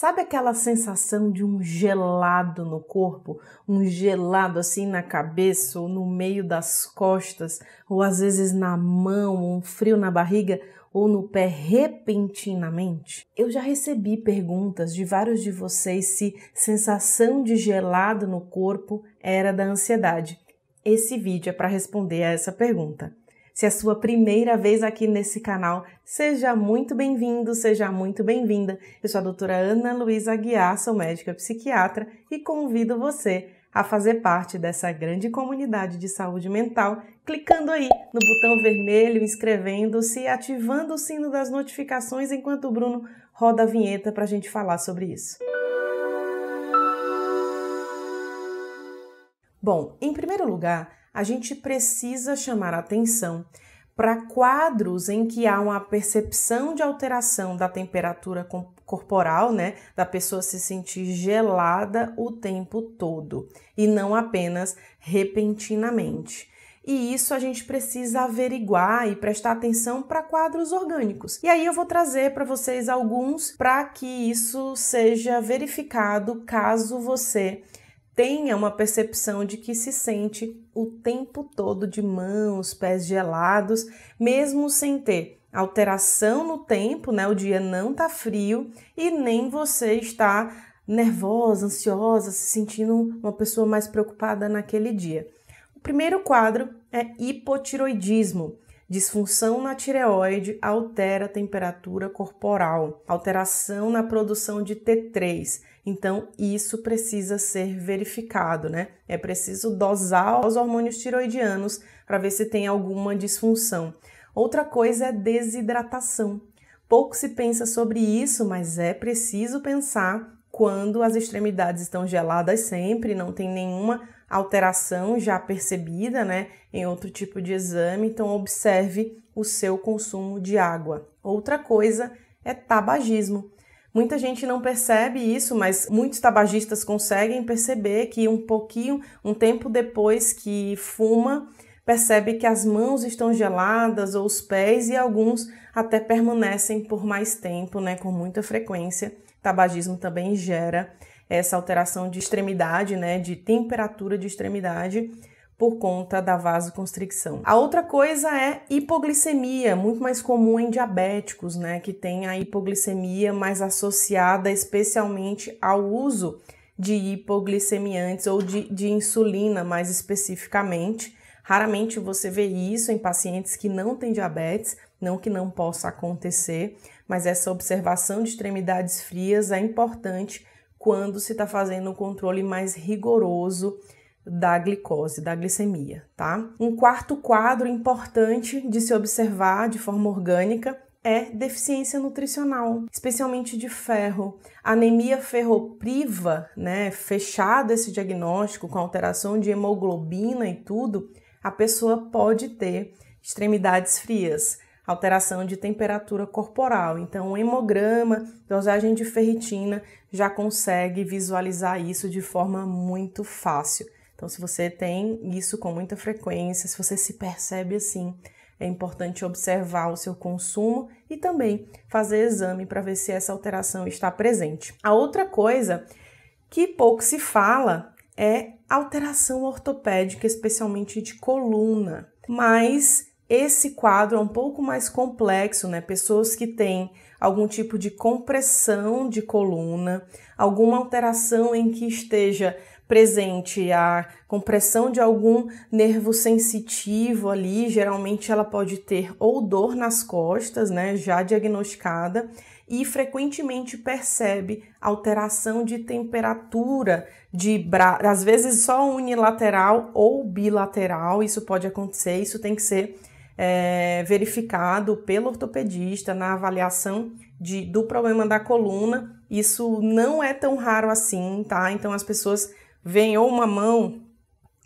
Sabe aquela sensação de um gelado no corpo, um gelado assim na cabeça ou no meio das costas, ou às vezes na mão, um frio na barriga ou no pé repentinamente? Eu já recebi perguntas de vários de vocês se sensação de gelado no corpo era da ansiedade. Esse vídeo é para responder a essa pergunta. Se é sua primeira vez aqui nesse canal, seja muito bem-vindo, seja muito bem-vinda. Eu sou a doutora Ana Luísa Aguiar, sou médica psiquiatra e convido você a fazer parte dessa grande comunidade de saúde mental, clicando aí no botão vermelho, inscrevendo-se e ativando o sino das notificações enquanto o Bruno roda a vinheta para a gente falar sobre isso. Bom, em primeiro lugar, a gente precisa chamar atenção para quadros em que há uma percepção de alteração da temperatura corporal, né, da pessoa se sentir gelada o tempo todo e não apenas repentinamente. E isso a gente precisa averiguar e prestar atenção para quadros orgânicos. E aí eu vou trazer para vocês alguns para que isso seja verificado caso você tenha uma percepção de que se sente o tempo todo de mãos, pés gelados, mesmo sem ter alteração no tempo, né? O dia não tá frio e nem você está nervosa, ansiosa, se sentindo uma pessoa mais preocupada naquele dia. O primeiro quadro é hipotiroidismo. Disfunção na tireoide altera a temperatura corporal, alteração na produção de T3, então, isso precisa ser verificado, né? É preciso dosar os hormônios tiroidianos para ver se tem alguma disfunção. Outra coisa é desidratação. Pouco se pensa sobre isso, mas é preciso pensar quando as extremidades estão geladas sempre, não tem nenhuma alteração já percebida, né, em outro tipo de exame, então observe o seu consumo de água. Outra coisa é tabagismo. Muita gente não percebe isso, mas muitos tabagistas conseguem perceber que um pouquinho, um tempo depois que fuma, percebe que as mãos estão geladas ou os pés e alguns até permanecem por mais tempo, né, com muita frequência. tabagismo também gera essa alteração de extremidade, né, de temperatura de extremidade por conta da vasoconstricção. A outra coisa é hipoglicemia, muito mais comum em diabéticos, né, que tem a hipoglicemia mais associada especialmente ao uso de hipoglicemiantes ou de, de insulina mais especificamente. Raramente você vê isso em pacientes que não têm diabetes, não que não possa acontecer, mas essa observação de extremidades frias é importante quando se está fazendo um controle mais rigoroso da glicose, da glicemia, tá? Um quarto quadro importante de se observar de forma orgânica é deficiência nutricional, especialmente de ferro. Anemia ferropriva, né, fechado esse diagnóstico com alteração de hemoglobina e tudo, a pessoa pode ter extremidades frias, alteração de temperatura corporal. Então, hemograma, dosagem de ferritina já consegue visualizar isso de forma muito fácil. Então, se você tem isso com muita frequência, se você se percebe assim, é importante observar o seu consumo e também fazer exame para ver se essa alteração está presente. A outra coisa que pouco se fala é alteração ortopédica, especialmente de coluna. Mas esse quadro é um pouco mais complexo, né? Pessoas que têm algum tipo de compressão de coluna, alguma alteração em que esteja presente a compressão de algum nervo sensitivo ali, geralmente ela pode ter ou dor nas costas, né, já diagnosticada, e frequentemente percebe alteração de temperatura de bra às vezes só unilateral ou bilateral, isso pode acontecer, isso tem que ser é, verificado pelo ortopedista na avaliação de, do problema da coluna. Isso não é tão raro assim, tá? Então as pessoas vem ou uma mão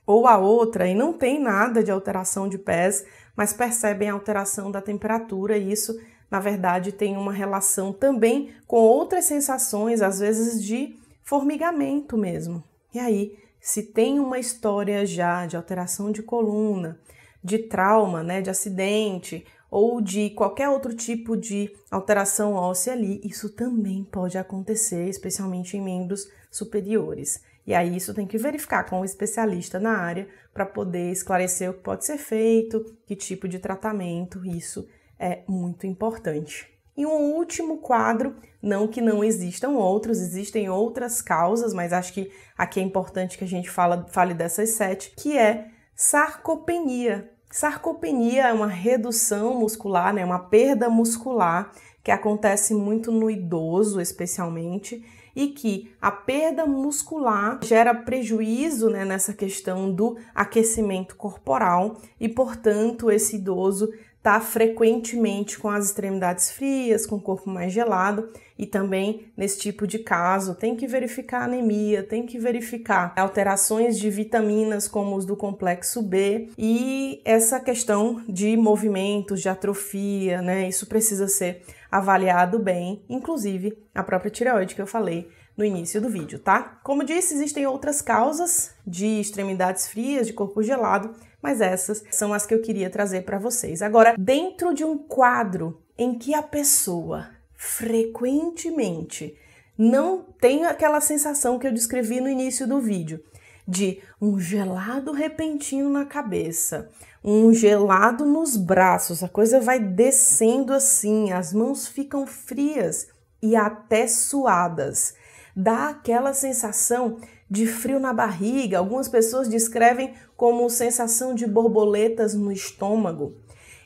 ou a outra e não tem nada de alteração de pés, mas percebem a alteração da temperatura e isso, na verdade, tem uma relação também com outras sensações, às vezes de formigamento mesmo. E aí, se tem uma história já de alteração de coluna, de trauma, né, de acidente ou de qualquer outro tipo de alteração óssea ali, isso também pode acontecer, especialmente em membros superiores. E aí isso tem que verificar com o um especialista na área para poder esclarecer o que pode ser feito, que tipo de tratamento, isso é muito importante. E um último quadro, não que não existam outros, existem outras causas, mas acho que aqui é importante que a gente fala, fale dessas sete, que é sarcopenia. Sarcopenia é uma redução muscular, né, uma perda muscular que acontece muito no idoso, especialmente, e que a perda muscular gera prejuízo né, nessa questão do aquecimento corporal e, portanto, esse idoso tá frequentemente com as extremidades frias, com o corpo mais gelado e também nesse tipo de caso tem que verificar anemia, tem que verificar alterações de vitaminas como os do complexo B e essa questão de movimentos, de atrofia, né? Isso precisa ser avaliado bem, inclusive a própria tireoide que eu falei no início do vídeo, tá? Como disse, existem outras causas de extremidades frias, de corpo gelado, mas essas são as que eu queria trazer para vocês. Agora, dentro de um quadro em que a pessoa frequentemente não tem aquela sensação que eu descrevi no início do vídeo, de um gelado repentino na cabeça, um gelado nos braços, a coisa vai descendo assim, as mãos ficam frias e até suadas dá aquela sensação de frio na barriga. Algumas pessoas descrevem como sensação de borboletas no estômago.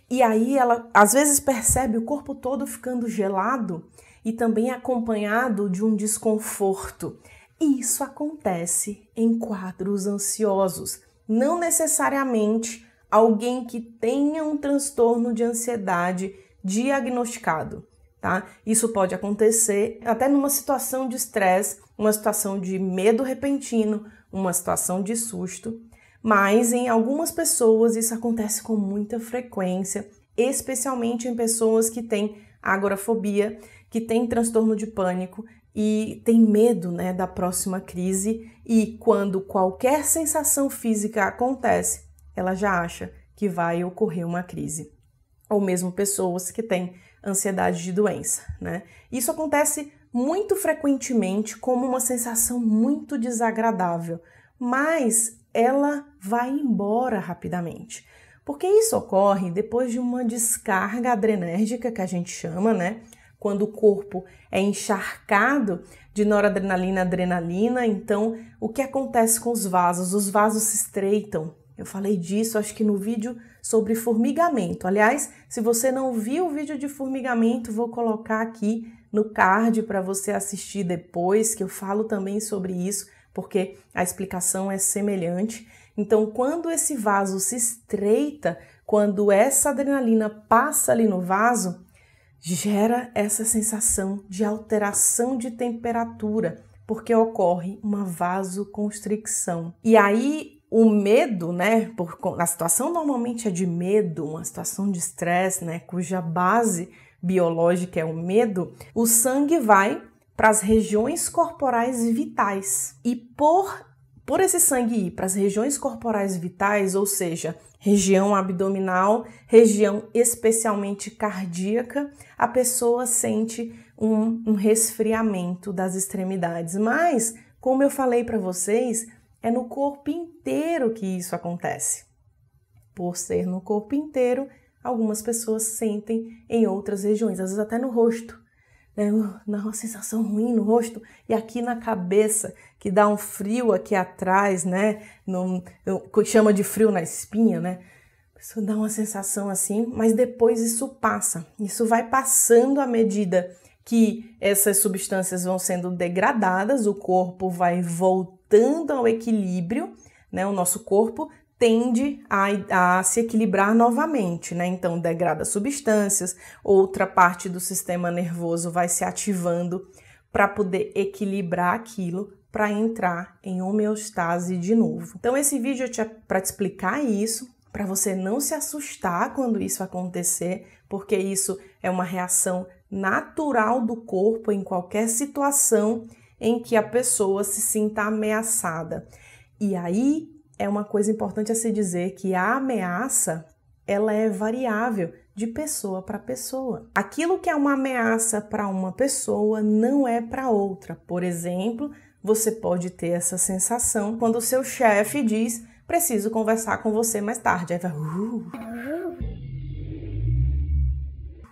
E aí ela às vezes percebe o corpo todo ficando gelado e também acompanhado de um desconforto. E isso acontece em quadros ansiosos, não necessariamente alguém que tenha um transtorno de ansiedade diagnosticado tá? Isso pode acontecer até numa situação de estresse, uma situação de medo repentino, uma situação de susto, mas em algumas pessoas isso acontece com muita frequência, especialmente em pessoas que têm agorafobia, que têm transtorno de pânico e têm medo, né, da próxima crise e quando qualquer sensação física acontece, ela já acha que vai ocorrer uma crise. Ou mesmo pessoas que têm ansiedade de doença, né? Isso acontece muito frequentemente como uma sensação muito desagradável, mas ela vai embora rapidamente. Porque isso ocorre depois de uma descarga adrenérgica que a gente chama, né? Quando o corpo é encharcado de noradrenalina, adrenalina, então o que acontece com os vasos? Os vasos se estreitam, eu falei disso, acho que no vídeo sobre formigamento. Aliás, se você não viu o vídeo de formigamento, vou colocar aqui no card para você assistir depois, que eu falo também sobre isso, porque a explicação é semelhante. Então, quando esse vaso se estreita, quando essa adrenalina passa ali no vaso, gera essa sensação de alteração de temperatura, porque ocorre uma vasoconstricção. E aí o medo, né? Por, a situação normalmente é de medo, uma situação de estresse, né? Cuja base biológica é o medo. O sangue vai para as regiões corporais vitais. E por, por esse sangue ir para as regiões corporais vitais, ou seja, região abdominal, região especialmente cardíaca, a pessoa sente um, um resfriamento das extremidades. Mas, como eu falei para vocês, é no corpo inteiro que isso acontece. Por ser no corpo inteiro, algumas pessoas sentem em outras regiões, às vezes até no rosto. Né? Dá uma sensação ruim no rosto e aqui na cabeça, que dá um frio aqui atrás, né? No, chama de frio na espinha, né? Isso dá uma sensação assim, mas depois isso passa. Isso vai passando à medida que essas substâncias vão sendo degradadas, o corpo vai voltando voltando ao equilíbrio, né? O nosso corpo tende a, a se equilibrar novamente, né? Então degrada substâncias, outra parte do sistema nervoso vai se ativando para poder equilibrar aquilo para entrar em homeostase de novo. Então esse vídeo é para te explicar isso, para você não se assustar quando isso acontecer, porque isso é uma reação natural do corpo em qualquer situação em que a pessoa se sinta ameaçada. E aí é uma coisa importante a se dizer que a ameaça ela é variável de pessoa para pessoa. Aquilo que é uma ameaça para uma pessoa não é para outra. Por exemplo, você pode ter essa sensação quando o seu chefe diz: "Preciso conversar com você mais tarde". Aí vai, uh,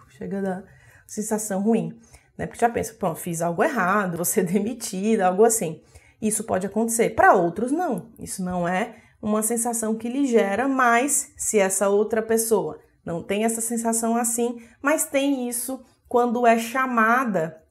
chega da sensação ruim né? Porque já pensa, pronto, fiz algo errado, vou ser demitida, algo assim. Isso pode acontecer. Para outros, não. Isso não é uma sensação que lhe gera, mas se essa outra pessoa não tem essa sensação assim, mas tem isso quando é chamada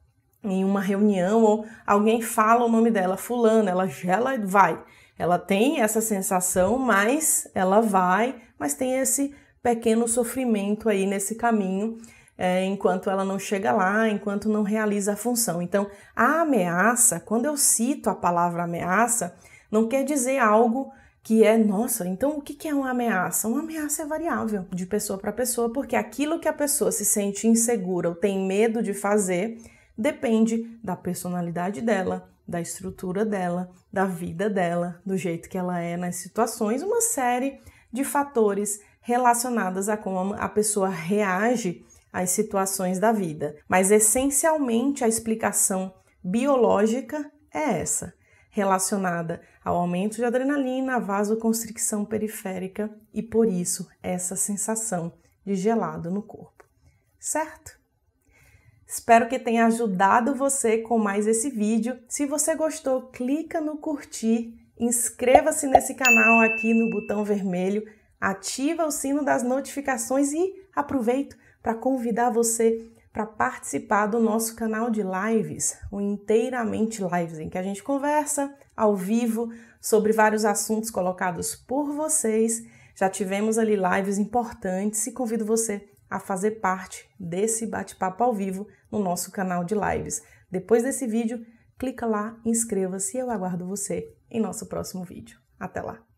em uma reunião ou alguém fala o nome dela, fulana, ela gela e vai. Ela tem essa sensação, mas ela vai, mas tem esse pequeno sofrimento aí nesse caminho é, enquanto ela não chega lá, enquanto não realiza a função. Então, a ameaça, quando eu cito a palavra ameaça, não quer dizer algo que é, nossa, então o que é uma ameaça? Uma ameaça é variável de pessoa para pessoa, porque aquilo que a pessoa se sente insegura ou tem medo de fazer depende da personalidade dela, da estrutura dela, da vida dela, do jeito que ela é nas situações, uma série de fatores relacionados a como a pessoa reage as situações da vida. Mas essencialmente a explicação biológica é essa, relacionada ao aumento de adrenalina, à vasoconstricção periférica e por isso essa sensação de gelado no corpo. Certo? Espero que tenha ajudado você com mais esse vídeo. Se você gostou, clica no curtir, inscreva-se nesse canal aqui no botão vermelho, ativa o sino das notificações e aproveito para convidar você para participar do nosso canal de lives, o Inteiramente Lives, em que a gente conversa ao vivo sobre vários assuntos colocados por vocês. Já tivemos ali lives importantes e convido você a fazer parte desse bate-papo ao vivo no nosso canal de lives. Depois desse vídeo, clica lá, inscreva-se e eu aguardo você em nosso próximo vídeo. Até lá!